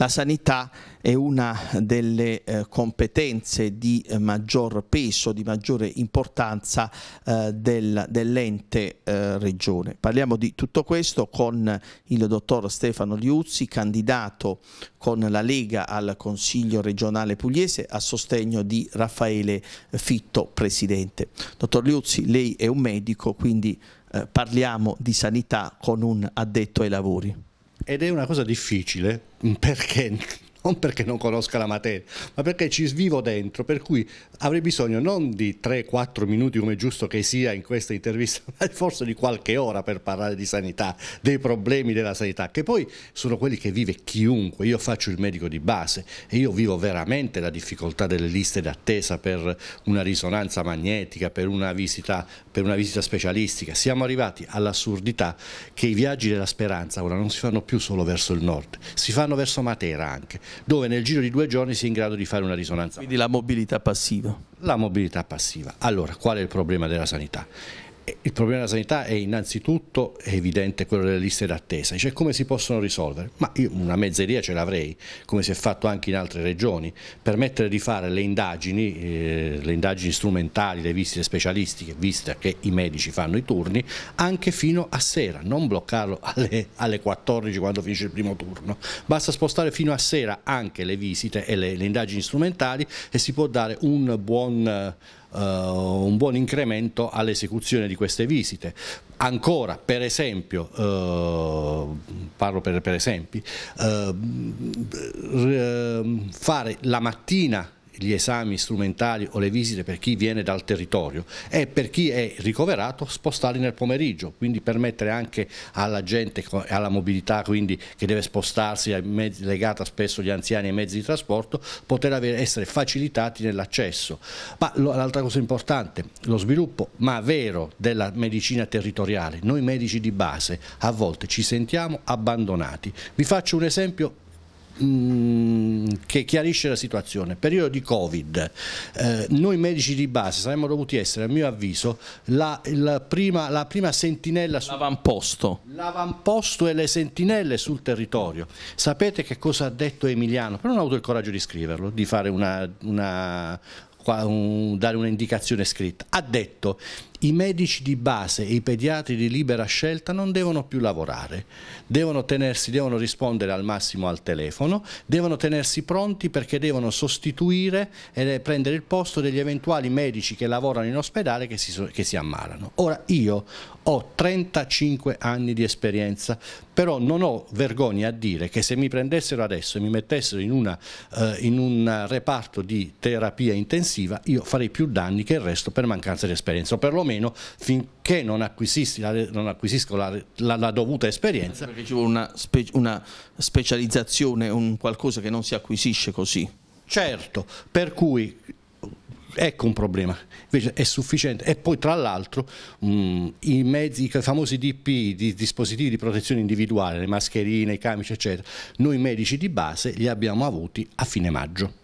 La sanità è una delle eh, competenze di eh, maggior peso, di maggiore importanza eh, del, dell'ente eh, regione. Parliamo di tutto questo con il dottor Stefano Liuzzi, candidato con la Lega al Consiglio regionale pugliese a sostegno di Raffaele Fitto, presidente. Dottor Liuzzi, lei è un medico, quindi eh, parliamo di sanità con un addetto ai lavori ed è una cosa difficile perché non perché non conosca la materia, ma perché ci svivo dentro, per cui avrei bisogno non di 3-4 minuti come è giusto che sia in questa intervista, ma forse di qualche ora per parlare di sanità, dei problemi della sanità, che poi sono quelli che vive chiunque. Io faccio il medico di base e io vivo veramente la difficoltà delle liste d'attesa per una risonanza magnetica, per una visita, per una visita specialistica. Siamo arrivati all'assurdità che i viaggi della speranza ora non si fanno più solo verso il nord, si fanno verso Matera anche dove nel giro di due giorni si è in grado di fare una risonanza. Quindi la mobilità passiva. La mobilità passiva. Allora, qual è il problema della sanità? Eh, il problema della sanità è innanzitutto è evidente quello delle liste d'attesa, cioè come si possono risolvere? Ma io una mezzeria ce l'avrei, come si è fatto anche in altre regioni, permettere di fare le indagini, eh, le indagini strumentali, le visite specialistiche, viste che i medici fanno i turni, anche fino a sera, non bloccarlo alle, alle 14 quando finisce il primo turno, basta spostare fino a sera anche le visite e le, le indagini strumentali e si può dare un buon eh, un buon incremento all'esecuzione di queste visite. Ancora, per esempio, eh, parlo per, per esempi, eh, fare la mattina gli esami strumentali o le visite per chi viene dal territorio e per chi è ricoverato spostarli nel pomeriggio, quindi permettere anche alla gente, alla mobilità quindi, che deve spostarsi, legata spesso agli anziani e ai mezzi di trasporto, poter avere, essere facilitati nell'accesso. Ma l'altra cosa importante, lo sviluppo, ma vero, della medicina territoriale. Noi medici di base a volte ci sentiamo abbandonati. Vi faccio un esempio Mm, che chiarisce la situazione. Periodo di Covid, eh, noi medici di base saremmo dovuti essere, a mio avviso, la, la, prima, la prima, sentinella. L'avamposto. L'avamposto e le sentinelle sul territorio. Sapete che cosa ha detto Emiliano? Però non ho avuto il coraggio di scriverlo, di fare una, una dare un'indicazione scritta. Ha detto i medici di base e i pediatri di libera scelta non devono più lavorare, devono, tenersi, devono rispondere al massimo al telefono, devono tenersi pronti perché devono sostituire e prendere il posto degli eventuali medici che lavorano in ospedale che si, che si ammalano. Ora io ho 35 anni di esperienza, però non ho vergogna a dire che se mi prendessero adesso e mi mettessero in, una, eh, in un reparto di terapia intensiva io farei più danni che il resto per mancanza di esperienza, o perlomeno meno finché non, la, non acquisisco la, la, la, dovuta esperienza. Perché ci vuole una, spe, una specializzazione, un qualcosa che non si acquisisce così. Certo, per cui ecco un problema, invece è sufficiente e poi tra l'altro mm, i, i, famosi DP, i dispositivi di protezione individuale, le mascherine, i camici eccetera, noi medici di base li abbiamo avuti a fine maggio.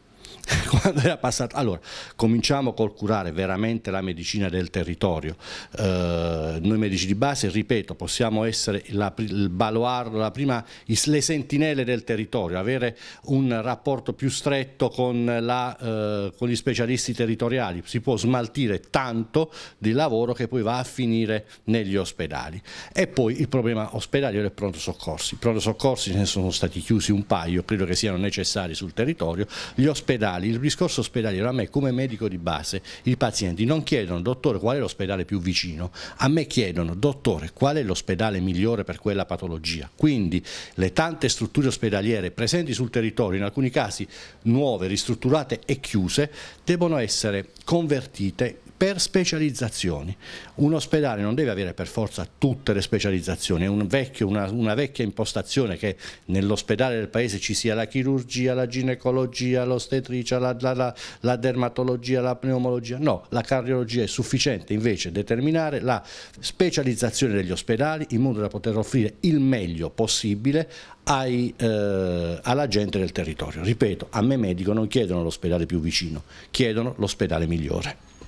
quando era passato. Allora, cominciamo col curare veramente la medicina del territorio. Eh, noi medici di base, ripeto, possiamo essere la, il baluardo, la prima, le sentinelle del territorio, avere un rapporto più stretto con, la, eh, con gli specialisti territoriali. Si può smaltire tanto di lavoro che poi va a finire negli ospedali. E poi il problema ospedaliero del pronto soccorsi. I pronto soccorsi ne sono stati chiusi un paio, credo che siano necessari sul territorio. Gli ospedali ospedali, il discorso ospedaliero a me come medico di base, i pazienti non chiedono dottore qual è l'ospedale più vicino, a me chiedono dottore qual è l'ospedale migliore per quella patologia. Quindi le tante strutture ospedaliere presenti sul territorio, in alcuni casi nuove, ristrutturate e chiuse, devono essere convertite per specializzazioni. Un ospedale non deve avere per forza tutte le specializzazioni, è un vecchio, una, una, vecchia impostazione che nell'ospedale del paese ci sia la chirurgia, la ginecologia, l'ostetricia, la, la, la, la dermatologia, la pneumologia, no, la cardiologia è sufficiente invece determinare la specializzazione degli ospedali in modo da poter offrire il meglio possibile ai, eh, alla gente del territorio. Ripeto, a me medico non chiedono l'ospedale più vicino, chiedono l'ospedale migliore.